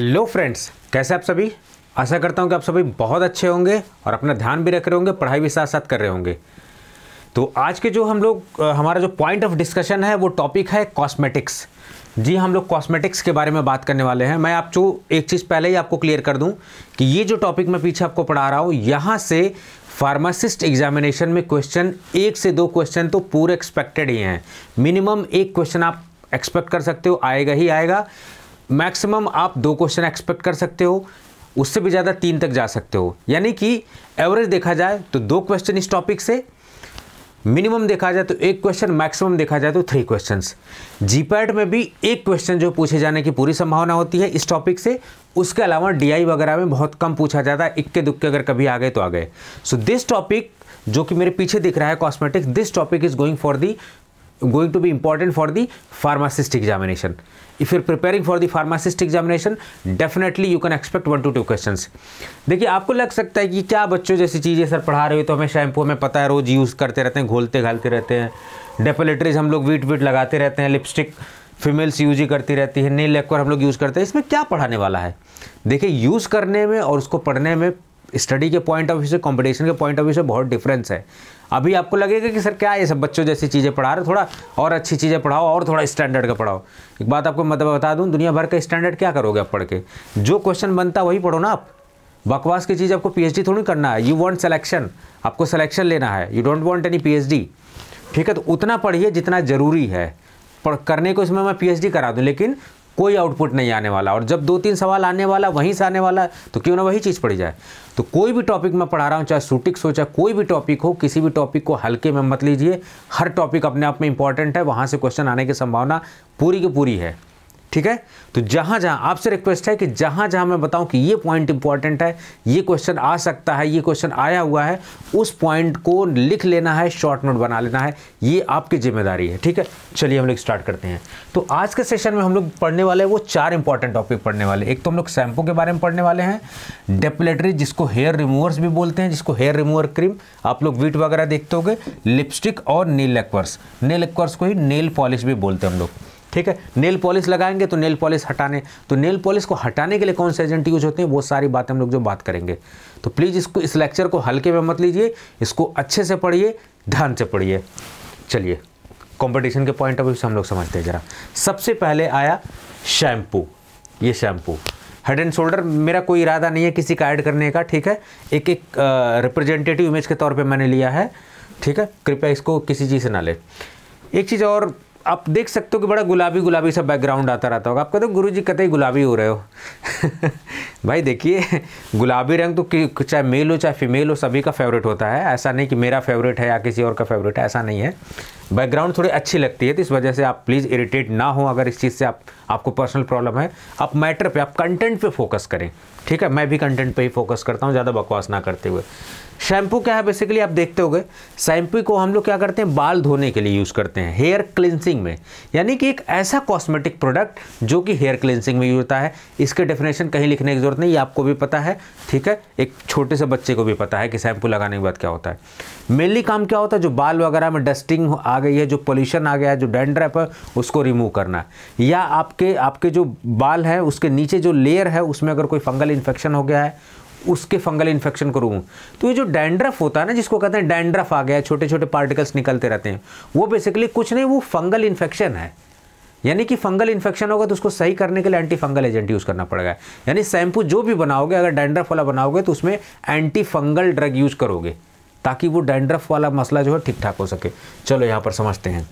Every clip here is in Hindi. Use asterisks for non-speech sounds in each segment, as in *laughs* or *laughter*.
हेलो फ्रेंड्स कैसे आप सभी आशा करता हूँ कि आप सभी बहुत अच्छे होंगे और अपना ध्यान भी रख रहे होंगे पढ़ाई भी साथ साथ कर रहे होंगे तो आज के जो हम लोग हमारा जो पॉइंट ऑफ डिस्कशन है वो टॉपिक है कॉस्मेटिक्स जी हम लोग कॉस्मेटिक्स के बारे में बात करने वाले हैं मैं आप जो एक चीज़ पहले ही आपको क्लियर कर दूँ कि ये जो टॉपिक मैं पीछे आपको पढ़ा रहा हूँ यहाँ से फार्मासिस्ट एग्जामिनेशन में क्वेश्चन एक से दो क्वेश्चन तो पूरे एक्सपेक्टेड ही हैं मिनिमम एक क्वेश्चन आप एक्सपेक्ट कर सकते हो आएगा ही आएगा मैक्सिमम आप दो क्वेश्चन एक्सपेक्ट कर सकते हो उससे भी ज़्यादा तीन तक जा सकते हो यानी कि एवरेज देखा जाए तो दो क्वेश्चन इस टॉपिक से मिनिमम देखा जाए तो एक क्वेश्चन मैक्सिमम देखा जाए तो थ्री क्वेश्चंस जीपैट में भी एक क्वेश्चन जो पूछे जाने की पूरी संभावना होती है इस टॉपिक से उसके अलावा डीआई वगैरह में बहुत कम पूछा जाता है इक्के दुक्के अगर कभी आ गए तो आ गए सो दिस टॉपिक जो कि मेरे पीछे दिख रहा है cosmetics this topic is going for the going to be important for the pharmacist examination if you're preparing for the pharmacist examination definitely you can expect one two two question देखिए आपको लग सकता है कि क्या बच्चों जैसी चीज़ें सर पढ़ा रहे हो तो हमें शैम्पू हमें पता है रोज़ यूज़ करते रहते हैं घोलते घालते रहते हैं डेपोलेटरीज हम लोग वीट वीट लगाते रहते हैं लिपस्टिक फीमेल्स यूज ही करती रहती है नील लेकर हम लोग यूज़ करते हैं इसमें क्या पढ़ाने वाला है देखिए यूज़ करने में और उसको पढ़ने में स्टडी के पॉइंट ऑफ व्यू से कॉम्पिटिशन के पॉइंट ऑफ व्यू से बहुत डिफरेंस है अभी आपको लगेगा कि सर क्या ये सब बच्चों जैसी चीज़ें पढ़ा रहे थोड़ा और अच्छी चीज़ें पढ़ाओ और थोड़ा स्टैंडर्ड का पढ़ाओ एक बात आपको मतलब बता दूँ दुनिया भर का स्टैंडर्ड क्या करोगे आप पढ़ के जो क्वेश्चन बनता वही पढ़ो ना आप बकवास की चीज़ आपको पी थोड़ी करना है यू वॉन्ट सेलेक्शन आपको सलेक्शन लेना है you don't want any P ठीक है तो उतना पढ़िए जितना ज़रूरी है पढ़ करने को इसमें मैं पीएचडी करा दूँ लेकिन कोई आउटपुट नहीं आने वाला और जब दो तीन सवाल आने वाला वहीं से आने वाला तो क्यों ना वही चीज़ पढ़ी जाए तो कोई भी टॉपिक मैं पढ़ा रहा हूँ चाहे सूटिक्स हो चाहे कोई भी टॉपिक हो किसी भी टॉपिक को हल्के में मत लीजिए हर टॉपिक अपने आप में इंपॉर्टेंट है वहाँ से क्वेश्चन आने की संभावना पूरी की पूरी है ठीक है तो जहाँ जहाँ आपसे रिक्वेस्ट है कि जहाँ जहाँ मैं बताऊँ कि ये पॉइंट इंपॉर्टेंट है ये क्वेश्चन आ सकता है ये क्वेश्चन आया हुआ है उस पॉइंट को लिख लेना है शॉर्ट नोट बना लेना है ये आपकी जिम्मेदारी है ठीक है चलिए हम लोग स्टार्ट करते हैं तो आज के सेशन में हम लोग पढ़ने वाले वो चार इंपॉर्टेंट टॉपिक पढ़ने वाले एक तो हम लोग शैम्पू के बारे में पढ़ने वाले हैं डेपलेटरी जिसको हेयर रिमूवर्स भी बोलते हैं जिसको हेयर रिमूवर क्रीम आप लोग वीट वगैरह देखते हो लिपस्टिक और नील एक्वर्स नील एक्वर्स को ही नेल पॉलिश भी बोलते हैं हम लोग ठीक है नेल पॉलिश लगाएंगे तो नेल पॉलिश हटाने तो नेल पॉलिश को हटाने के लिए कौन से एजेंट यूज होते हैं वो सारी बातें हम लोग जो बात करेंगे तो प्लीज़ इसको इस लेक्चर को हल्के में मत लीजिए इसको अच्छे से पढ़िए ध्यान से पढ़िए चलिए कॉम्पिटिशन के पॉइंट ऑफ व्यू से हम लोग समझते हैं ज़रा सबसे पहले आया शैम्पू ये शैम्पू हेड एंड शोल्डर मेरा कोई इरादा नहीं है किसी का ऐड करने का ठीक है एक एक रिप्रेजेंटेटिव इमेज के तौर पे मैंने लिया है ठीक है कृपया इसको किसी चीज़ से ना ले एक चीज़ और आप देख सकते हो कि बड़ा गुलाबी गुलाबी सा बैकग्राउंड आता रहता होगा आप तो कहते हो गुरु जी कतई गुलाबी हो रहे हो *laughs* भाई देखिए गुलाबी रंग तो चाहे मेल हो चाहे फीमेल हो सभी का फेवरेट होता है ऐसा नहीं कि मेरा फेवरेट है या किसी और का फेवरेट है ऐसा नहीं है बैकग्राउंड थोड़ी अच्छी लगती है तो इस वजह से आप प्लीज़ इरीटेट ना हो अगर इस चीज़ से आप आपको पर्सनल प्रॉब्लम है आप मैटर पे आप कंटेंट पे फोकस करें ठीक है मैं भी कंटेंट पे ही फोकस करता हूँ ज़्यादा बकवास ना करते हुए शैम्पू क्या है बेसिकली आप देखते हो गए शैम्पू को हम लोग क्या करते हैं बाल धोने के लिए यूज़ करते हैं हेयर क्लिनसिंग में यानी कि एक ऐसा कॉस्मेटिक प्रोडक्ट जो कि हेयर क्लिनसिंग में यूज होता है इसके डेफिनेशन कहीं लिखने की ज़रूरत नहीं आपको भी पता है ठीक है एक छोटे से बच्चे को भी पता है कि शैम्पू लगाने के बाद क्या होता है मेनली काम क्या होता है जो बाल वगैरह में डस्टिंग आ गई है जो पॉल्यूशन आ गया है जो डेंड्रैप है उसको रिमूव करना या आपके आपके जो बाल हैं उसके नीचे जो लेयर है उसमें अगर कोई फंगल इन्फेक्शन हो गया है उसके फंगल इन्फेक्शन को रोकूँ तो ये जो डैंड्रफ होता है ना जिसको कहते हैं डैंड्रफ आ गया छोटे छोटे पार्टिकल्स निकलते रहते हैं वो बेसिकली कुछ नहीं वो फंगल इन्फेक्शन है यानी कि फंगल इन्फेक्शन होगा तो उसको सही करने के लिए एंटी फंगल एजेंट यूज़ करना पड़ेगा यानी शैम्पू जो भी बनाओगे अगर डैंड्रफ वाला बनाओगे तो उसमें एंटी फंगल ड्रग यूज करोगे ताकि वो डैंड्रफ वाला मसला जो है ठीक ठाक हो सके चलो यहाँ पर समझते हैं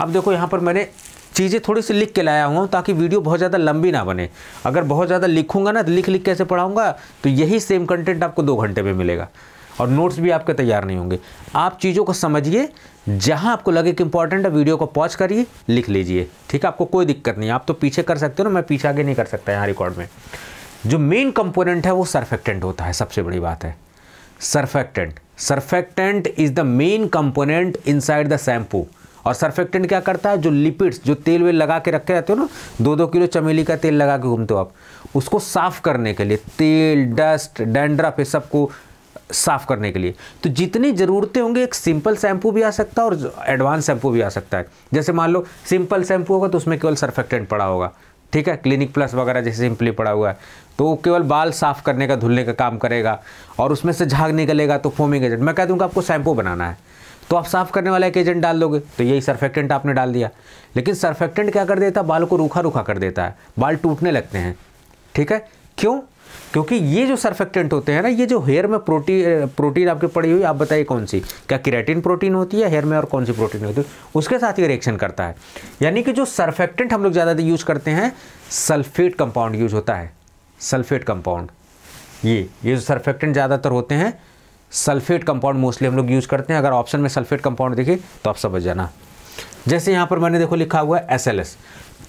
अब देखो यहाँ पर मैंने चीज़ें थोड़ी सी लिख के लाया हुआ हूँ ताकि वीडियो बहुत ज़्यादा लंबी ना बने अगर बहुत ज़्यादा लिखूंगा ना तो लिख लिख कैसे पढ़ाऊँगा तो यही सेम कंटेंट आपको दो घंटे में मिलेगा और नोट्स भी आपके तैयार नहीं होंगे आप चीज़ों को समझिए जहाँ आपको लगे कि इंपॉर्टेंट है वीडियो को पॉज करिए लिख लीजिए ठीक है आपको कोई दिक्कत नहीं आप तो पीछे कर सकते हो ना मैं पीछे आगे नहीं कर सकता यहाँ रिकॉर्ड में जो मेन कंपोनेंट है वो सरफेक्टेंट होता है सबसे बड़ी बात है surfactant surfactant is the main component inside the shampoo और सर्फेक्टेंट क्या करता है जो लिपिड्स जो तेल वेल लगा के रखे रहते हो ना दो दो किलो चमेली का तेल लगा के घूमते हो आप उसको साफ़ करने के लिए तेल डस्ट डेंड्रफ ये सबको साफ़ करने के लिए तो जितनी ज़रूरतें होंगी एक सिंपल शैम्पू भी आ सकता है और एडवांस शैम्पू भी आ सकता है जैसे मान लो सिंपल शैम्पू होगा तो उसमें केवल सर्फेक्टेंट पड़ा होगा ठीक है क्लिनिक प्लस वगैरह जैसे सिंपली पड़ा हुआ है तो वो केवल बाल साफ़ करने का धुलने का काम करेगा और उसमें से झाग निकलेगा तो फोमिंग एजेंट मैं कह दूँगा आपको शैम्पू बनाना है तो आप साफ़ करने वाला एक एजेंट डाल दोगे तो यही सरफेक्टेंट आपने डाल दिया लेकिन सरफेक्टेंट क्या कर देता है बाल को रूखा रूखा कर देता है बाल टूटने लगते हैं ठीक है क्यों क्योंकि ये जो सरफेक्टेंट होते हैं ना ये जो हेयर में प्रोटीन प्रोटीन आपके पड़ी हुई आप बताइए कौन सी क्या किरेटिन प्रोटीन होती है हेयर में और कौन सी प्रोटीन होती है उसके साथ ये रिएक्शन करता है यानी कि जो सरफेक्टेंट हम लोग ज़्यादातर यूज करते हैं सल्फेट कंपाउंड यूज होता है सल्फेट कंपाउंड ये ये जो सरफेक्टेंट ज़्यादातर होते हैं सल्फेट कंपाउंड मोस्टली हम लोग यूज़ करते हैं अगर ऑप्शन में सल्फेट कंपाउंड देखे तो आप समझ जाना जैसे यहाँ पर मैंने देखो लिखा हुआ है एस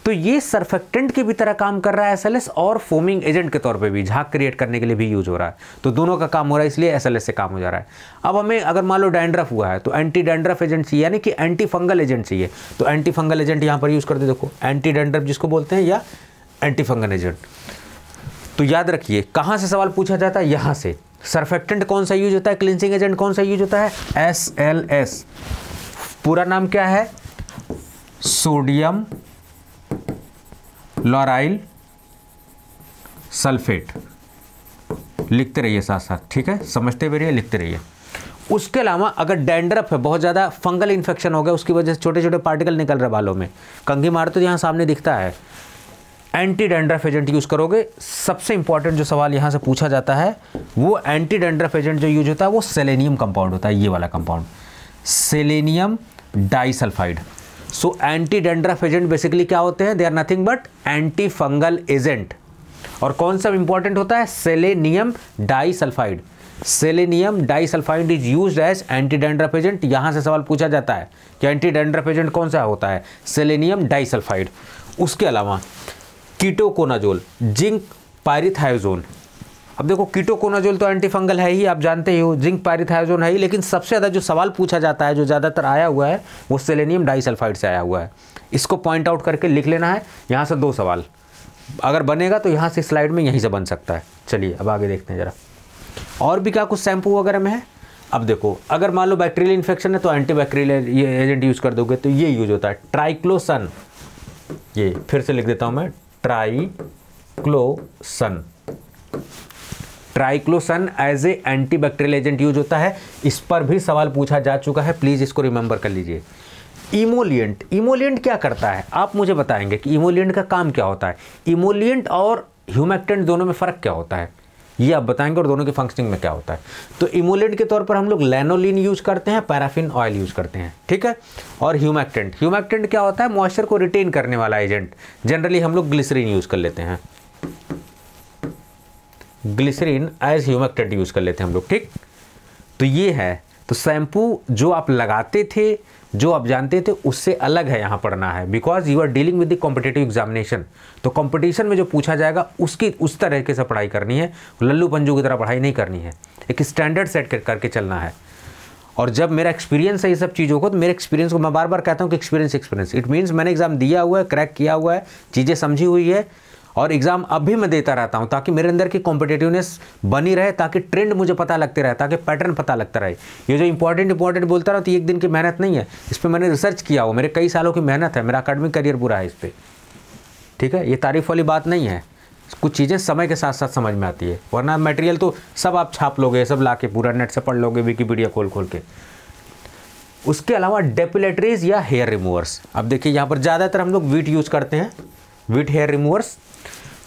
तो ये सर्फेक्टेंट की भी तरह काम कर रहा है एस और फोमिंग एजेंट के तौर पे भी झाग क्रिएट करने के लिए भी यूज हो रहा है तो दोनों का काम हो रहा है इसलिए एस से काम हो जा रहा है अब हमें अगर मान लो डैंड्रफ हुआ है तो एंटी डैंड्रफ एजेंट चाहिए यानी कि एंटी फंगल एजेंट चाहिए तो एंटी फंगल एजेंट यहाँ पर यूज़ कर दे देखो एंटी डैंड्रफ जिसको बोलते हैं या एंटी फंगल एजेंट तो याद रखिए कहाँ से सवाल पूछा जाता है यहाँ से सरफेक्टेंट कौन सा यूज होता है क्लिनसिंग एजेंट कौन सा यूज होता है एस एल एस पूरा नाम क्या है सोडियम लॉराइल सल्फेट लिखते रहिए साथ साथ ठीक है समझते भी रहिए लिखते रहिए उसके अलावा अगर डेंड्रफ है बहुत ज़्यादा फंगल इन्फेक्शन हो गया उसकी वजह से छोटे छोटे पार्टिकल निकल रहे बालों में कंघी मार तो यहाँ सामने दिखता है एंटी डेंड्रफ एजेंट यूज़ करोगे सबसे इंपॉर्टेंट जो सवाल यहाँ से पूछा जाता है वो एंटी डेंड्रफ एजेंट जो यूज होता है वो सेलेनियम कंपाउंड होता है ये वाला compound selenium disulphide so anti dandruff agent basically क्या होते हैं they are nothing but anti fungal agent और कौन सा इंपॉर्टेंट होता है selenium disulphide selenium disulphide is use as anti dandruff agent यहाँ से सवाल पूछा जाता है कि एंटी डेंड्रफ एजेंट कौन सा होता है सेलेनियम डाइसल्फाइड उसके अलावा कीटोकोनाजोल जिंक पायरिथायोजोन अब देखो कीटोकोनाजोल तो एंटीफंगल है ही आप जानते ही हो जिंक पायरिथायोजोन है ही लेकिन सबसे ज़्यादा जो सवाल पूछा जाता है जो ज़्यादातर आया हुआ है वो सेलेनियम डाइसल्फाइड से आया हुआ है इसको पॉइंट आउट करके लिख लेना है यहाँ से दो सवाल अगर बनेगा तो यहाँ से स्लाइड में यहीं से बन सकता है चलिए अब आगे देखते हैं ज़रा और भी क्या कुछ शैम्पू वगैरह में है अब देखो अगर मान लो बैक्टीरियल इन्फेक्शन है तो एंटी बैक्टीरियल ये एजेंट यूज़ कर दोगे तो ये यूज होता है ट्राइक्लोसन ये फिर से लिख देता हूँ मैं triclosan triclosan as a antibacterial agent use होता है इस पर भी सवाल पूछा जा चुका है प्लीज़ इसको रिमेंबर कर लीजिए इमोलियंट इमोलियंट क्या करता है आप मुझे बताएंगे कि इमोलियंट का काम क्या होता है इमोलियंट और ह्यूमेक्टेंट दोनों में फ़र्क क्या होता है ये आप बताएंगे और दोनों की फंक्शनिंग में क्या होता है तो इमोलेट के तौर पर हम लोग लेनोलिन यूज़ करते हैं पैराफिन ऑयल यूज़ करते हैं ठीक है और ह्यूमैक्टेंट ह्यूमैक्टेंट क्या होता है मॉइस्चर को रिटेन करने वाला एजेंट जनरली हम लोग ग्लिसरीन यूज़ कर लेते हैं ग्लिसरीन एज ह्यूमैक्टेंट यूज़ कर लेते हैं हम लोग ठीक तो ये है तो शैम्पू जो आप लगाते थे जो आप जानते थे उससे अलग है यहाँ पढ़ना है because you are dealing with the competitive examination तो कॉम्पिटिशन में जो पूछा जाएगा उसकी उस तरह के से पढ़ाई करनी है लल्लू पंजू की तरह पढ़ाई नहीं करनी है एक स्टैंडर्ड सेट कर, करके चलना है और जब मेरा एक्सपीरियंस है ये सब चीज़ों को तो मेरे एक्सपीरियंस को मैं बार बार कहता हूँ कि एक्सपीरियंस एक्सपीरियंस इट मीन्स मैंने एग्जाम दिया हुआ है क्रैक किया हुआ है चीज़ें समझी हुई है और एग्ज़ाम अब भी मैं देता रहता हूँ ताकि मेरे अंदर की कॉम्पिटेटिवनेस बनी रहे ताकि ट्रेंड मुझे पता लगते रहे ताकि पैटर्न पता लगता रहे ये जो इंपॉर्टेंट इंपॉर्टेंट बोलता रहा तो एक दिन की मेहनत नहीं है इस पर मैंने रिसर्च किया हो मेरे कई सालों की मेहनत है मेरा अकेडमिक करियर बुरा है इस पर ठीक है ये तारीफ वाली बात नहीं है कुछ चीज़ें समय के साथ साथ समझ में आती है वरना मटेरियल तो सब आप छाप लोगे सब ला के पूरा नेट से पढ़ लोगे विकीपीडिया खोल खोल के उसके अलावा डेपिलेटरीज या हेयर रिमूवर्स अब देखिए यहाँ पर ज़्यादातर हम लोग वीट यूज़ करते हैं वीट हेयर रिमूवर्स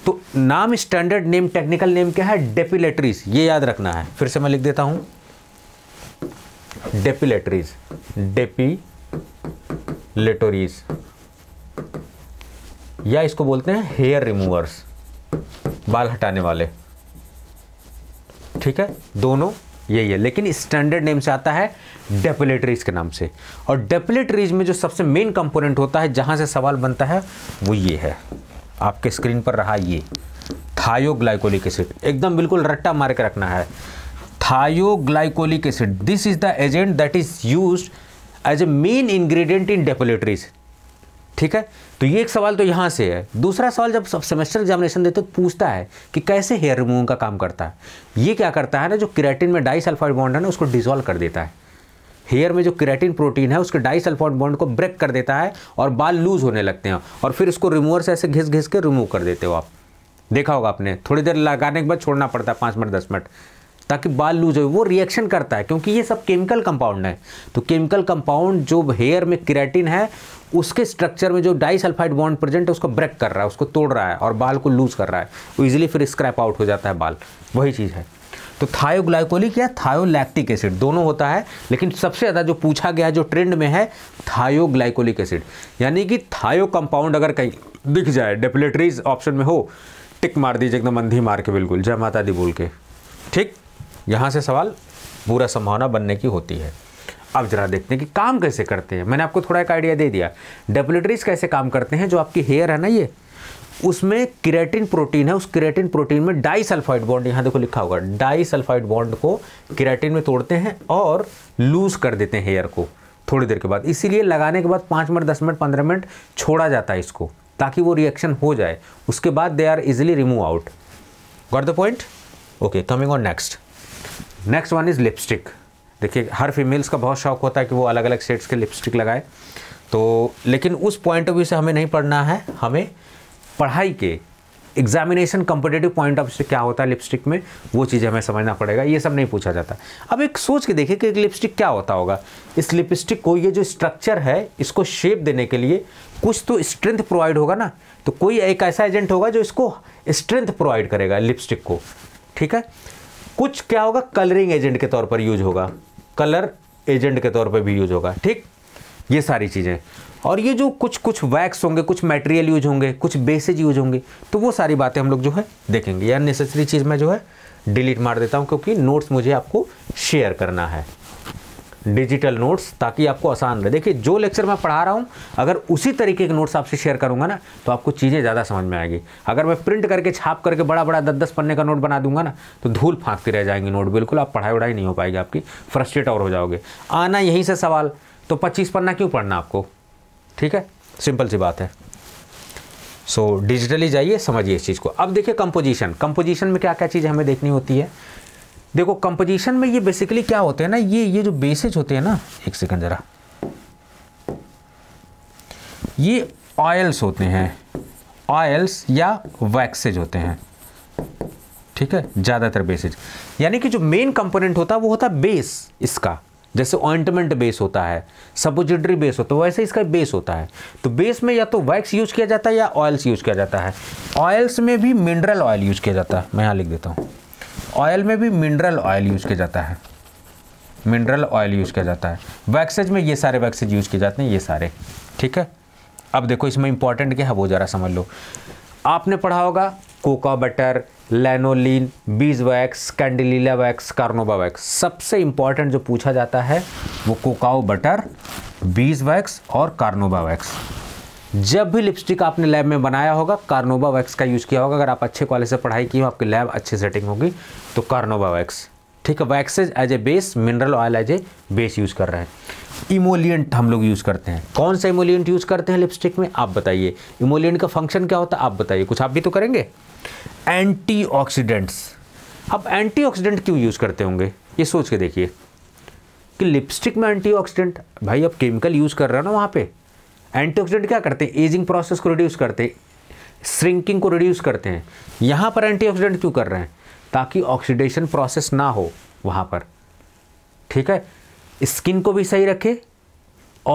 तो नाम स्टैंडर्ड नेम टेक्निकल नेम क्या है डेपिलेटरीज ये याद रखना है फिर से मैं लिख देता हूं डेपिलेटरीज डेपीलेटोरीज या इसको बोलते हैं हेयर रिमूवर्स बाल हटाने वाले ठीक है दोनों यही है लेकिन स्टैंडर्ड नेम से आता है डेपिलेटरीज के नाम से और डेपिलेटरीज में जो सबसे मेन कंपोनेंट होता है जहां से सवाल बनता है वो ये है आपके स्क्रीन पर रहा ये थायोग्लाइकोलिक एसिड एकदम बिल्कुल रट्टा मार के रखना है thioglycolic acid this is the agent that is use as a main ingredient in depilatories ठीक है तो ये एक सवाल तो यहाँ से है दूसरा सवाल जब सेमेस्टर एग्जामिनेशन देते तो पूछता है कि कैसे हेयर रिमूविंग का काम करता है ये क्या करता है ना जो क्रेटिन में डाई सल्फाइड बॉन्ड है ना उसको डिजोल्व कर देता है हेयर में जो क्रेटिन प्रोटीन है उसके डाइसल्फाइड बॉन्ड को ब्रेक कर देता है और बाल लूज होने लगते हैं और फिर उसको रिमूवर से ऐसे घिस घिस के रिमूव कर देते हो आप देखा होगा आपने थोड़ी देर लगाने के बाद छोड़ना पड़ता है पाँच मिनट दस मिनट ताकि बाल लूज हो वो रिएक्शन करता है क्योंकि ये सब केमिकल कंपाउंड है तो केमिकल कंपाउंड जो हेयर में क्रेटिन है उसके स्ट्रक्चर में जो डाइसल्फाइड बॉन्ड प्रेजेंट है उसको ब्रेक कर रहा है उसको तोड़ रहा है और बाल को लूज कर रहा है वो इजिली फिर स्क्रैप आउट हो जाता है बाल वही चीज़ है तो थायोग्लाइकोलिक या थायोलैक्टिक एसिड दोनों होता है लेकिन सबसे ज़्यादा जो पूछा गया जो ट्रेंड में है थायोग्लाइकोलिक एसिड यानी कि थायो कंपाउंड अगर कहीं दिख जाए डेपलेटरीज ऑप्शन में हो टिक मार दीजिए एकदम अंधी मार के बिल्कुल जय माता दी बोल के ठीक यहाँ से सवाल पूरा संभावना बनने की होती है अब जरा देखते हैं कि काम कैसे करते हैं मैंने आपको थोड़ा एक आइडिया दे दिया डेपलेटरीज कैसे काम करते हैं जो आपकी हेयर है ना ये उसमें क्रेटिन प्रोटीन है उस क्रेटिन प्रोटीन में सल्फाइड बॉन्ड यहाँ देखो लिखा होगा सल्फाइड बॉन्ड को क्रेटिन में तोड़ते हैं और लूज़ कर देते हैं हेयर को थोड़ी देर के बाद इसीलिए लगाने के बाद पाँच मिनट दस मिनट पंद्रह मिनट छोड़ा जाता है इसको ताकि वो रिएक्शन हो जाए उसके बाद they are easily remove out got the point okay coming on next next one is lipstick देखिए हर फीमेल्स का बहुत शौक होता है कि वो अलग अलग शेड्स के लिपस्टिक लगाए तो लेकिन उस पॉइंट ऑफ व्यू से हमें नहीं पढ़ना है हमें पढ़ाई के एग्जामिनेशन कंपिटेटिव पॉइंट ऑफ से क्या होता है लिपस्टिक में वो चीज़ हमें समझना पड़ेगा ये सब नहीं पूछा जाता अब एक सोच के देखिए कि एक लिपस्टिक क्या होता होगा इस लिपस्टिक को ये जो स्ट्रक्चर है इसको शेप देने के लिए कुछ तो स्ट्रेंथ प्रोवाइड होगा ना तो कोई एक ऐसा एजेंट होगा जो इसको स्ट्रेंथ प्रोवाइड करेगा लिपस्टिक को ठीक है कुछ क्या होगा कलरिंग एजेंट के तौर पर यूज होगा कलर एजेंट के तौर पर भी यूज होगा ठीक ये सारी चीज़ें और ये जो कुछ कुछ वैक्स होंगे कुछ मटेरियल यूज होंगे कुछ बेसिज यूज होंगे तो वो सारी बातें हम लोग जो है देखेंगे या नेसेसरी चीज़ मैं जो है डिलीट मार देता हूँ क्योंकि नोट्स मुझे आपको शेयर करना है डिजिटल नोट्स ताकि आपको आसान रहे देखिए जो लेक्चर मैं पढ़ा रहा हूँ अगर उसी तरीके के नोट्स आपसे शेयर करूँगा ना तो आपको चीज़ें ज़्यादा समझ में आएगी अगर मैं प्रिंट करके छाप करके बड़ा बड़ा दस दस पन्ने का नोट बना दूंगा ना तो धूल फाँकती रह जाएंगी नोट बिल्कुल आप पढ़ाई वढ़ाई नहीं हो पाएगी आपकी फ्रस्ट्रेट और हो जाओगे आना यहीं से सवाल तो पच्चीस पन्ना क्यों पढ़ना आपको ठीक है सिंपल सी बात है सो डिजिटली जाइए समझिए इस चीज़ को अब देखिए कंपोजिशन कंपोजिशन में क्या क्या चीज़ हमें देखनी होती है देखो कंपोजिशन में ये बेसिकली क्या होते हैं ना ये ये जो बेसिस होते हैं ना एक सेकंड ज़रा ये ऑयल्स होते हैं ऑयल्स या वैक्सेज होते हैं ठीक है ज़्यादातर बेसिस यानी कि जो मेन कंपोनेंट होता है वो होता है बेस इसका जैसे ऑइंटमेंट बेस होता है सपोजिटरी बेस होता है वैसे इसका बेस होता है तो बेस में या तो वैक्स यूज किया जाता है या ऑयल्स यूज किया जाता है ऑयल्स में भी मिनरल ऑयल यूज किया जाता है मैं यहाँ लिख देता हूँ ऑयल में भी मिनरल ऑयल यूज किया जाता है मिनरल ऑयल यूज किया जाता है वैक्सेज में ये सारे वैक्सेज यूज किए जाते हैं ये सारे ठीक है अब देखो इसमें इंपॉर्टेंट क्या है वो ज़रा समझ लो आपने पढ़ा होगा cocoa butter lanolin beeswax candelilla wax carnauba wax सबसे इंपॉर्टेंट जो पूछा जाता है वो कोकाओ बटर बीज वैक्स और कार्नोबा वैक्स जब भी लिपस्टिक आपने लैब में बनाया होगा कार्नोबा वैक्स का यूज़ किया होगा अगर आप अच्छे कॉलेज से पढ़ाई की हो आपकी लैब अच्छी सेटिंग होगी तो कार्नोबा वैक्स ठीक है waxes as a base mineral oil as a base use कर रहे हैं इमोलियंट हम लोग यूज़ करते हैं कौन सा इमोलियंट यूज़ करते हैं लिपस्टिक में आप बताइए इमोलियंट का फंक्शन क्या होता है आप बताइए कुछ आप भी तो करेंगे एंटीऑक्सीडेंट्स अब एंटीऑक्सीडेंट क्यों यूज़ करते होंगे ये सोच के देखिए कि लिपस्टिक में एंटीऑक्सीडेंट भाई अब केमिकल यूज़ कर रहे हो ना वहाँ पे एंटीऑक्सीडेंट क्या करते हैं एजिंग प्रोसेस को रिड्यूस करते हैं श्रिंकिंग को रिड्यूस करते हैं यहाँ पर एंटीऑक्सीडेंट क्यों कर रहे हैं ताकि ऑक्सीडेशन प्रोसेस ना हो वहाँ पर ठीक है स्किन को भी सही रखे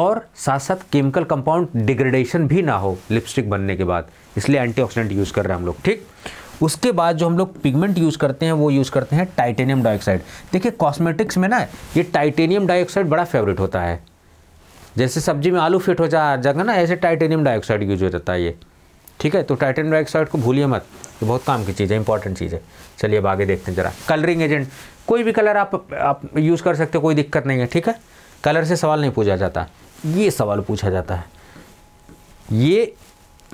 और साथ साथ केमिकल कंपाउंड डिग्रेडेशन भी ना हो लिपस्टिक बनने के बाद इसलिए एंटीऑक्सीडेंट यूज़ कर रहे हैं हम लोग ठीक उसके बाद जो हम लोग पिगमेंट यूज़ करते हैं वो यूज़ करते हैं टाइटेनियम डाइऑक्साइड देखिए कॉस्मेटिक्स में ना ये टाइटेनियम डाइऑक्साइड बड़ा फेवरेट होता है जैसे सब्जी में आलू फिट हो जा जगह ना ऐसे टाइटेनियम डाइऑक्साइड यूज हो जाता है ये ठीक है तो टाइटेनियम डाइऑक्साइड को भूलिए मत ये बहुत काम की चीज़ है इंपॉर्टेंट चीज़ है चलिए अब आगे देखते हैं ज़रा कलरिंग एजेंट कोई भी कलर आप आप यूज़ कर सकते हो कोई दिक्कत नहीं है ठीक है कलर से सवाल नहीं पूछा जाता ये सवाल पूछा जाता है ये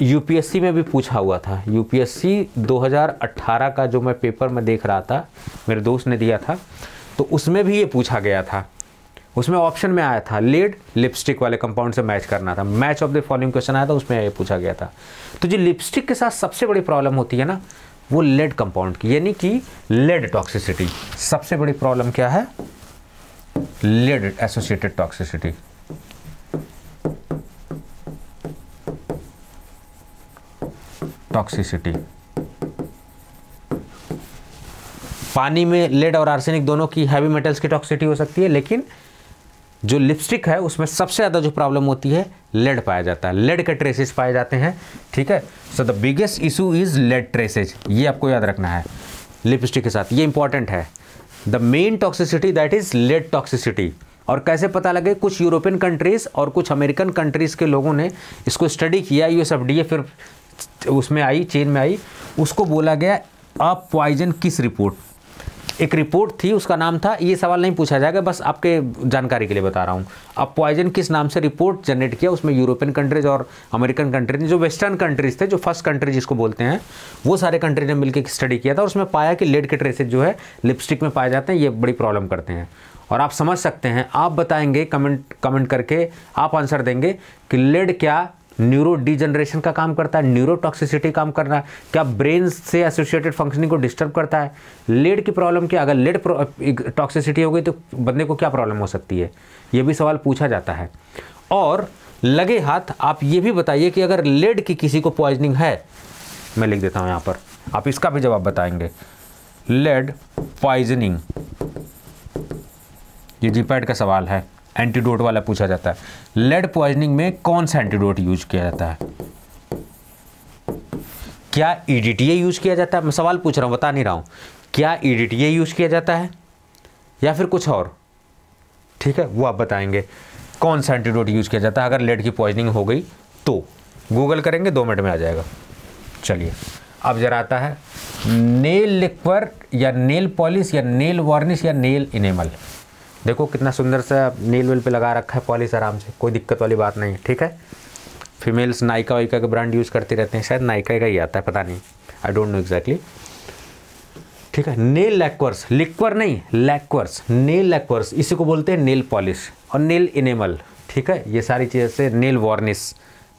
यूपीएससी में भी पूछा हुआ था यूपीएससी 2018 का जो मैं पेपर में देख रहा था मेरे दोस्त ने दिया था तो उसमें भी ये पूछा गया था उसमें ऑप्शन में आया था लेड लिपस्टिक वाले कंपाउंड से मैच करना था match of the following question आया था उसमें ये पूछा गया था तो जो लिपस्टिक के साथ सबसे बड़ी प्रॉब्लम होती है ना वो लेड कंपाउंड की यानी कि लेड टॉक्सिसिटी सबसे बड़ी प्रॉब्लम क्या है लेड एसोसिएटेड टॉक्सिसिटी टॉक्सिसिटी पानी में लेड और आर्सेनिक दोनों की हैवी मेटल्स की टॉक्सिसिटी हो सकती है लेकिन जो लिपस्टिक है उसमें सबसे ज़्यादा जो प्रॉब्लम होती है लेड पाया जाता है लेड के ट्रेसेस पाए जाते हैं ठीक है so the biggest issue is lead traces ये आपको याद रखना है लिपस्टिक के साथ ये इंपॉर्टेंट है the main toxicity that is lead toxicity और कैसे पता लगे कुछ यूरोपियन कंट्रीज़ और कुछ अमेरिकन कंट्रीज़ के लोगों ने इसको स्टडी किया यूएस एफ फिर उसमें आई चेन में आई उसको बोला गया आप पॉइजन किस रिपोर्ट एक रिपोर्ट थी उसका नाम था ये सवाल नहीं पूछा जाएगा बस आपके जानकारी के लिए बता रहा हूँ अब पॉइजन किस नाम से रिपोर्ट जनरेट किया उसमें यूरोपियन कंट्रीज और अमेरिकन कंट्रीज ने जो वेस्टर्न कंट्रीज थे जो फर्स्ट कंट्री जिसको बोलते हैं वो सारे कंट्रीज ने मिलकर स्टडी किया था और उसमें पाया कि लेड के ट्रेसेज जो है लिपस्टिक में पाए जाते हैं ये बड़ी प्रॉब्लम करते हैं और आप समझ सकते हैं आप बताएंगे कमेंट कमेंट करके आप आंसर देंगे कि लेड क्या न्यूरो डिजनरेशन का काम करता है न्यूरोटॉक्सिसिटी काम करना है क्या ब्रेन से एसोसिएटेड फंक्शनिंग को डिस्टर्ब करता है लेड की प्रॉब्लम क्या अगर लेड टॉक्सिसिटी हो गई तो बंदे को क्या प्रॉब्लम हो सकती है ये भी सवाल पूछा जाता है और लगे हाथ आप ये भी बताइए कि अगर लेड की किसी को पॉइजनिंग है मैं लिख देता हूँ यहाँ पर आप इसका भी जवाब बताएंगे लेड पॉइजनिंग ये जीपैड का सवाल है एंटीडोट वाला पूछा जाता है लेड पॉइजनिंग में कौन सा एंटीडोट यूज किया जाता है क्या ईडीटीए e यूज किया जाता है मैं सवाल पूछ रहा हूँ बता नहीं रहा हूँ क्या ईडीटीए e यूज किया जाता है या फिर कुछ और ठीक है वो आप बताएंगे कौन सा एंटीडोट यूज किया जाता है अगर लेड की पॉइजनिंग हो गई तो गूगल करेंगे दो मिनट में आ जाएगा चलिए अब जरा आता है नेल लिक्वर या नेल पॉलिश या नेल वार्निश या नेल इनेमल देखो कितना सुंदर सा नील वेल पे लगा रखा है पॉलिश आराम से कोई दिक्कत वाली बात नहीं ठीक है फीमेल्स नायका वाइका का ब्रांड यूज़ करते रहते हैं शायद नायका का ही आता है पता नहीं आई डोंट नो एग्जैक्टली ठीक है नेल लैक्वर्स लिक्वर नहीं लैक्वर्स नेल लैक्वर्स इसी को बोलते हैं नेल पॉलिश और नेल इनेमल ठीक है ये सारी चीज़ें से नेल वार्निश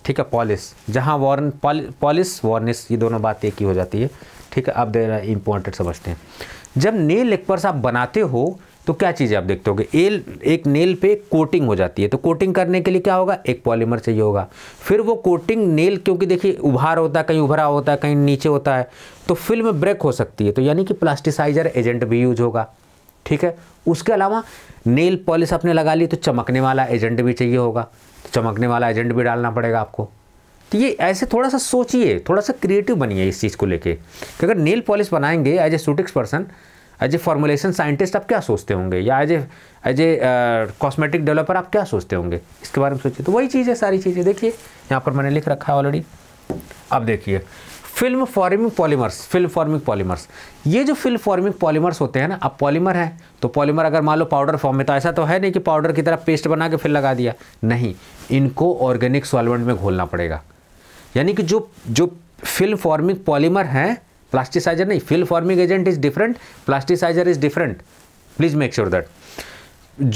ठीक है पॉलिश जहाँ वार्न पॉलिश वार्निश ये दोनों बात एक ही हो जाती है ठीक है आप देना इम्पोर्टेंट समझते हैं जब नेल लेक्वर्स आप बनाते हो तो क्या चीज़ें आप देखते होगे एल एक नेल पे कोटिंग हो जाती है तो कोटिंग करने के लिए क्या होगा एक पॉलीमर चाहिए होगा फिर वो कोटिंग नेल क्योंकि देखिए उभार होता है कहीं उभरा होता है कहीं नीचे होता है तो फिल्म ब्रेक हो सकती है तो यानी कि प्लास्टिसाइजर एजेंट भी यूज होगा ठीक है उसके अलावा नेल पॉलिश आपने लगा ली तो चमकने वाला एजेंट भी चाहिए होगा तो चमकने वाला एजेंट भी डालना पड़ेगा आपको तो ये ऐसे थोड़ा सा सोचिए थोड़ा सा क्रिएटिव बनिए इस चीज़ को लेके कि अगर नेल पॉलिश बनाएंगे as a ceutics person as a formulation scientist आप क्या सोचते होंगे या as a as a cosmetic developer आप क्या सोचते होंगे इसके बारे में सोचिए तो वही चीज़ है सारी चीज़ें देखिए यहाँ पर मैंने लिख रखा है ऑलरेडी अब देखिए film forming polymers film forming polymers ये जो फिल्म फॉर्मिंग पॉलीमर्स होते हैं ना अब पॉलीमर है तो पॉलीमर अगर मान लो पाउडर फॉर्म में तो ऐसा तो है नहीं कि पाउडर की तरह पेस्ट बना के फिर लगा दिया नहीं इनको ऑर्गेनिक सॉल्वेंट में घोलना पड़ेगा यानी कि जो जो फिल्म फॉर्मिंग पॉलीमर हैं प्लास्टिसाइजर नहीं film forming agent is different plasticizer is different please make sure that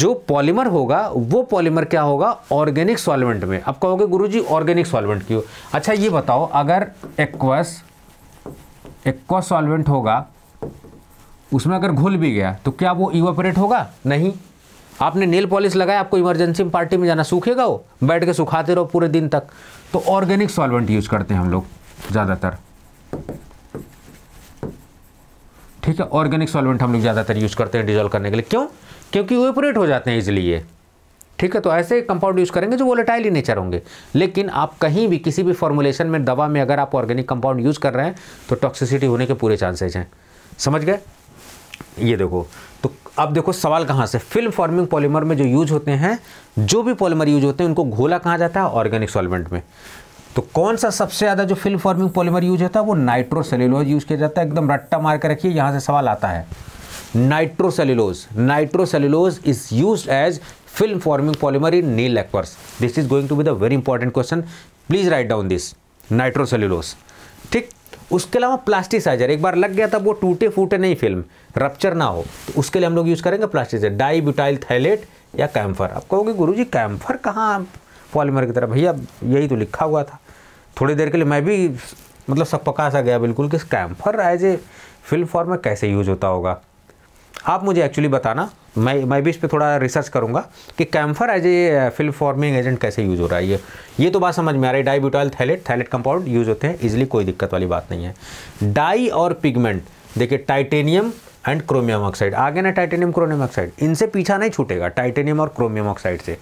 जो पॉलीमर होगा वो पॉलीमर क्या होगा ऑर्गेनिक सॉल्वेंट में आप कहोगे गुरुजी ऑर्गेनिक सॉल्वेंट क्यों अच्छा ये बताओ अगर एक्वस एक्वस सॉल्वेंट होगा उसमें अगर घुल भी गया तो क्या वो इवापोरेट होगा नहीं आपने नेल पॉलिश लगाया आपको इमरजेंसी में पार्टी में जाना सूखेगा वो बैठ के सुखाते रहो पूरे दिन तक तो ऑर्गेनिक सॉल्वेंट यूज करते हैं हम लोग ज़्यादातर ठीक है ऑर्गेनिक सॉल्वेंट हम लोग ज़्यादातर यूज़ करते हैं डिजोल्व करने के लिए क्यों क्योंकि वो ऑपरेट हो जाते हैं इजिली ये ठीक है तो ऐसे कंपाउंड यूज़ करेंगे जो वोलेटाइल ही नेचर होंगे लेकिन आप कहीं भी किसी भी फॉर्मुलेशन में दवा में अगर आप ऑर्गेनिक कंपाउंड यूज़ कर रहे हैं तो टॉक्सिसिटी होने के पूरे चांसेज हैं समझ गए ये देखो तो अब देखो सवाल कहाँ से फिल्म फॉर्मिंग पॉलीमर में जो यूज होते हैं जो भी पॉलीमर यूज होते हैं उनको घोला कहाँ जाता है ऑर्गेनिक सॉल्वेंट में तो कौन सा सबसे ज़्यादा जो फिल्म फॉर्मिंग पॉलीमर यूज होता है वो नाइट्रोसेल्यूलोज यूज किया जाता है एकदम रट्टा मार कर रखिए यहां से सवाल आता है nitrocellulose nitrocellulose is use as film forming polymer in nail lacquers this is going to be the very important question please write down this nitrocellulose ठीक उसके अलावा प्लास्टिसाइजर एक बार लग गया था वो टूटे फूटे नहीं फिल्म रप्चर ना हो तो उसके लिए हम लोग यूज़ करेंगे प्लास्टिसाइजर डाई ब्यूटाइल थैलेट या कैम्फर आप कहोगे गुरु जी कैम्फर कहाँ पॉलीमर की तरह भैया यही तो लिखा हुआ था थोड़ी देर के लिए मैं भी मतलब सब पका सा गया बिल्कुल कि camphor as a film form में कैसे यूज होता होगा आप मुझे एक्चुअली बताना मैं मैं भी इस पर थोड़ा रिसर्च करूंगा कि camphor as a film forming agent कैसे यूज़ हो रहा है ये ये तो बात समझ में आ रही है dibutyl phthalate phthalate compound use होते हैं इजिली कोई दिक्कत वाली बात नहीं है डाई और पिगमेंट देखिए टाइटेनियम एंड क्रोमियम ऑक्साइड आगे ना टाइटेनियम क्रोमियम ऑक्साइड इनसे पीछा नहीं छूटेगा टाइटेनियम और क्रोमियम ऑक्साइड से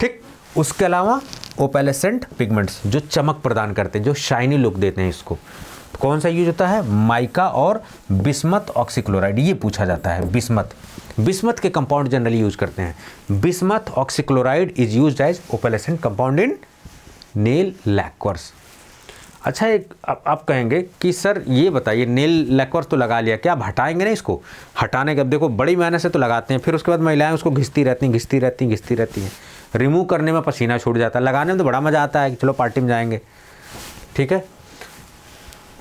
ठीक उसके अलावा ओपेलेसेंट पिगमेंट्स जो चमक प्रदान करते हैं जो शाइनी लुक देते हैं इसको कौन सा यूज होता है माइका और बिस्मत ऑक्सीक्लोराइड ये पूछा जाता है बिस्मत बिस्मत के कंपाउंड जनरली यूज करते हैं bismuth oxychloride is use as opalescent compound in nail lacquers अच्छा एक आप, आप कहेंगे कि सर ये बताइए नेल लैक्वर तो लगा लिया क्या आप हटाएंगे ना इसको हटाने के अब देखो बड़ी मेहनत से तो लगाते हैं फिर उसके बाद महिलाएं उसको घिसती रहती हैं घिसती रहती हैं घिसती रहती हैं रिमूव करने में पसीना छूट जाता है लगाने में तो बड़ा मज़ा आता है कि चलो पार्टी में जाएंगे ठीक है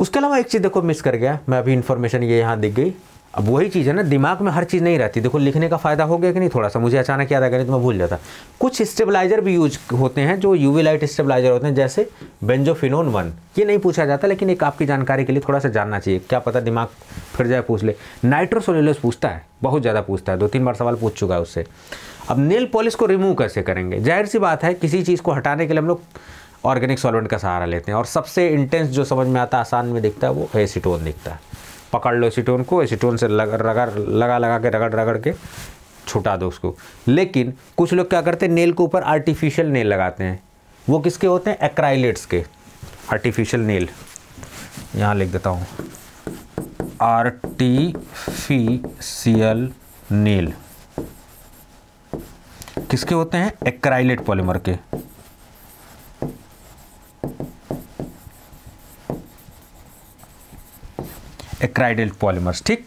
उसके अलावा एक चीज़ देखो मिस कर गया मैं अभी इन्फॉर्मेशन ये यहाँ दिख गई अब वही चीज़ है ना दिमाग में हर चीज़ नहीं रहती देखो लिखने का फ़ायदा हो गया कि नहीं थोड़ा सा मुझे अचानक याद आ गया तो मैं भूल जाता कुछ स्टेबलाइजर भी यूज होते हैं जो यूवी लाइट स्टेबलाइजर होते हैं जैसे बेंजोफिनोन वन ये नहीं पूछा जाता लेकिन एक आपकी जानकारी के लिए थोड़ा सा जानना चाहिए क्या पता दिमाग फिर जाए पूछ ले नाइट्रोसोलेलोस पूछता है बहुत ज़्यादा पूछता है दो तीन बार सवाल पूछ चुका है उससे अब नेल पॉलिश को रिमूव कैसे करेंगे जाहिर सी बात है किसी चीज़ को हटाने के लिए हम लोग ऑर्गेनिक सॉल्वेंट का सहारा लेते हैं और सबसे इंटेंस जो समझ में आता है आसान में दिखता है वो एसीटोन दिखता है पकड़ लो एसीटोन को एसीटोन से लग रगड़ लगा लगा के रगड़ रगड़ के छुटा दो उसको लेकिन कुछ लोग क्या करते हैं नेल के ऊपर आर्टिफिशियल नेल लगाते हैं वो किसके होते हैं एक्राइलेट्स के आर्टिफिशियल नेल यहाँ लिख देता हूँ आर्टिफिशियल नेल किसके होते हैं एक्राइलेट पॉलीमर के एक्राइडेट पॉलीमर्स ठीक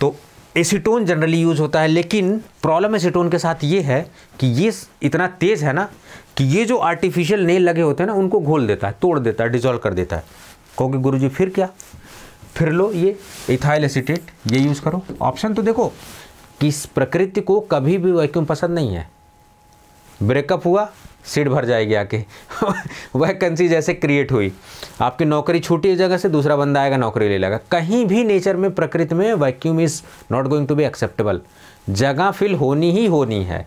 तो एसीटोन जनरली यूज होता है लेकिन प्रॉब्लम एसीटोन के साथ ये है कि ये इतना तेज़ है ना कि ये जो आर्टिफिशियल नेल लगे होते हैं ना उनको घोल देता है तोड़ देता है डिजोल्व कर देता है कहोगे गुरुजी फिर क्या फिर लो ये इथाइल एसीटेट ये यूज़ करो ऑप्शन तो देखो कि प्रकृति को कभी भी वैक्यूम पसंद नहीं है ब्रेकअप हुआ सीट भर जाएगी आके *laughs* वैकेंसी जैसे क्रिएट हुई आपकी नौकरी छूटी जगह से दूसरा बंदा आएगा नौकरी ले लेगा कहीं भी नेचर में प्रकृति में vacuum is not going to be acceptable जगह फिल होनी ही होनी है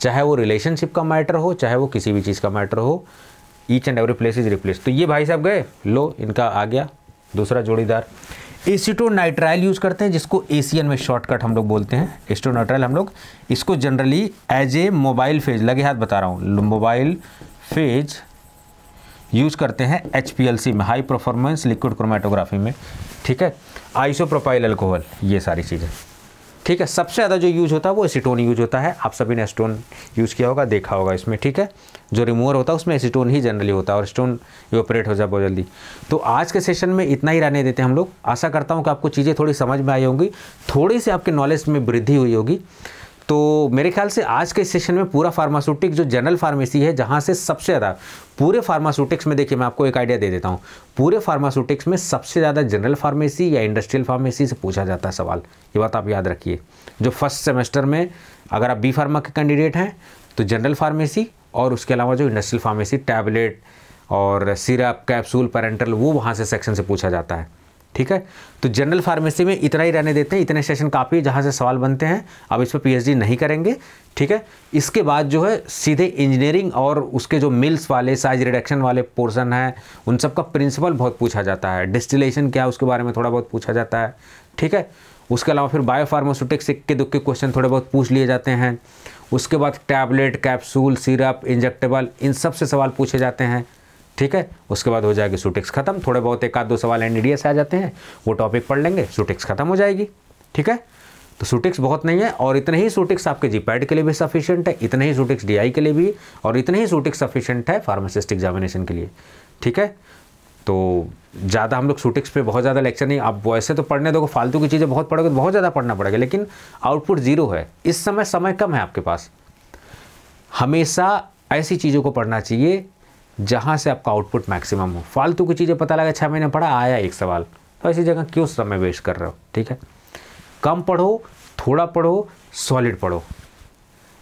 चाहे वो रिलेशनशिप का मैटर हो चाहे वो किसी भी चीज़ का मैटर हो each and every place is replace तो ये भाई साहब गए लो इनका आ गया दूसरा जोड़ीदार एसिटोनाइट्राइल यूज़ करते हैं जिसको एसियन में शॉर्टकट हम लोग बोलते हैं एसिटोनाइट्राइल हम लोग इसको generally as a mobile phase लगे हाथ बता रहा हूँ मोबाइल फेज यूज़ करते हैं एच में हाई परफॉर्मेंस लिक्विड क्रोमेटोग्राफी में ठीक है आइसोप्रोपाइल अल्कोहल ये सारी चीज़ें ठीक है सबसे ज़्यादा जो यूज़ होता है वो एसीटोन यूज़ होता है आप सभी ने एस्टोन यूज़ किया होगा देखा होगा इसमें ठीक है जो रिमूवर होता है उसमें एसीटोन ही जनरली होता है और स्टोन ऑपरेट हो जाए बहुत जल्दी तो आज के सेशन में इतना ही रहने देते हैं हम लोग आशा करता हूँ कि आपको चीज़ें थोड़ी समझ में आई होंगी थोड़ी सी आपके नॉलेज में वृद्धि हुई होगी तो मेरे ख्याल से आज के सेशन में पूरा फार्मास्यूटिक जो जनरल फार्मेसी है जहाँ से सबसे ज़्यादा पूरे फार्मास्यूटिक्स में देखिए मैं आपको एक आइडिया दे देता हूँ पूरे फार्मास्यूटिक्स में सबसे ज़्यादा जनरल फार्मेसी या इंडस्ट्रियल फार्मेसी से पूछा जाता है सवाल ये बात आप याद रखिए जो फर्स्ट सेमेस्टर में अगर आप बी फार्मा के कैंडिडेट हैं तो जनरल फार्मेसी और उसके अलावा जो इंडस्ट्रियल फार्मेसी टैबलेट और सिरप कैप्सूल पेरेंटल वो वहाँ से सेक्शन से पूछा जाता है ठीक है तो जनरल फार्मेसी में इतना ही रहने देते हैं इतने सेशन काफ़ी जहाँ से सवाल बनते हैं अब इस पर पीएचडी नहीं करेंगे ठीक है इसके बाद जो है सीधे इंजीनियरिंग और उसके जो मिल्स वाले साइज रिडक्शन वाले पोर्सन हैं उन सब का प्रिंसिपल बहुत पूछा जाता है डिस्टिलेशन क्या है उसके बारे में थोड़ा बहुत पूछा जाता है ठीक है उसके अलावा फिर बायोफार्मास्यूटिक्स के दुख के क्वेश्चन थोड़े बहुत पूछ लिए जाते हैं उसके बाद टैबलेट कैप्सूल सिरप इंजेक्टेबल इन सब से सवाल पूछे जाते हैं ठीक है उसके बाद हो जाएगी सूटिक्स खत्म थोड़े बहुत एक आध दो सवाल एन से आ जाते हैं वो टॉपिक पढ़ लेंगे सूटिक्स खत्म हो जाएगी ठीक है तो सूटिक्स बहुत नहीं है और इतने ही सूटिक्स आपके जीपैड के लिए भी सफिशियंट है इतने ही सूटिक्स डीआई के लिए भी और इतने ही सूटिक्स सफिशियंट है फार्मासिस्ट एग्जामिनेशन के लिए ठीक है तो ज़्यादा हम लोग शूटिंग्स पे बहुत ज़्यादा लेक्चर नहीं आप वैसे तो पढ़ने दोगे फालतू की चीज़ें बहुत पढ़ोगे तो बहुत ज़्यादा पढ़ना पड़ेगा लेकिन आउटपुट ज़ीरो है इस समय समय कम है आपके पास हमेशा ऐसी चीज़ों को पढ़ना चाहिए जहाँ से आपका आउटपुट मैक्सिमम हो फालतू की चीज़ें पता लगा छः महीने पढ़ा आया एक सवाल तो ऐसी जगह क्यों समय वेस्ट कर रहे हो ठीक है कम पढ़ो थोड़ा पढ़ो सॉलिड पढ़ो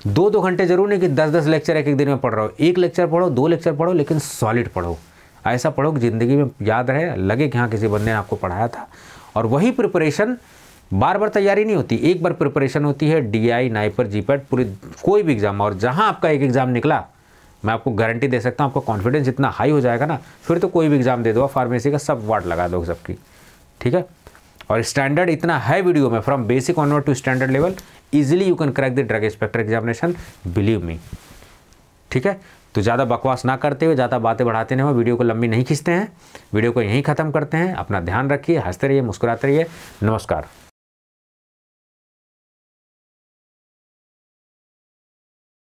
दो दो घंटे जरूर नहीं कि दस दस लेक्चर एक एक दिन में पढ़ रहा हो एक लेक्चर पढ़ो दो लेक्चर पढ़ो लेकिन सॉलिड पढ़ो ऐसा पढ़ो कि ज़िंदगी में याद रहे लगे कि हाँ किसी बंदे ने आपको पढ़ाया था और वही प्रिपरेशन बार बार तैयारी नहीं होती एक बार प्रिपरेशन होती है डी आई नाइपर जीपैट पूरी कोई भी एग्ज़ाम और जहाँ आपका एक एग्ज़ाम निकला मैं आपको गारंटी दे सकता हूँ आपका कॉन्फिडेंस इतना हाई हो जाएगा ना फिर तो कोई भी एग्ज़ाम दे दो फार्मेसी का सब वार्ड लगा दो सबकी ठीक है और स्टैंडर्ड इतना है वीडियो में from basic onward to standard level easily you can crack the drug inspector examination believe me ठीक है तो ज़्यादा बकवास ना करते हुए ज़्यादा बातें बढ़ाते नहीं हो वीडियो को लंबी नहीं खींचते हैं वीडियो को यहीं ख़त्म करते हैं अपना ध्यान रखिए हंसते रहिए मुस्कुराते रहिए नमस्कार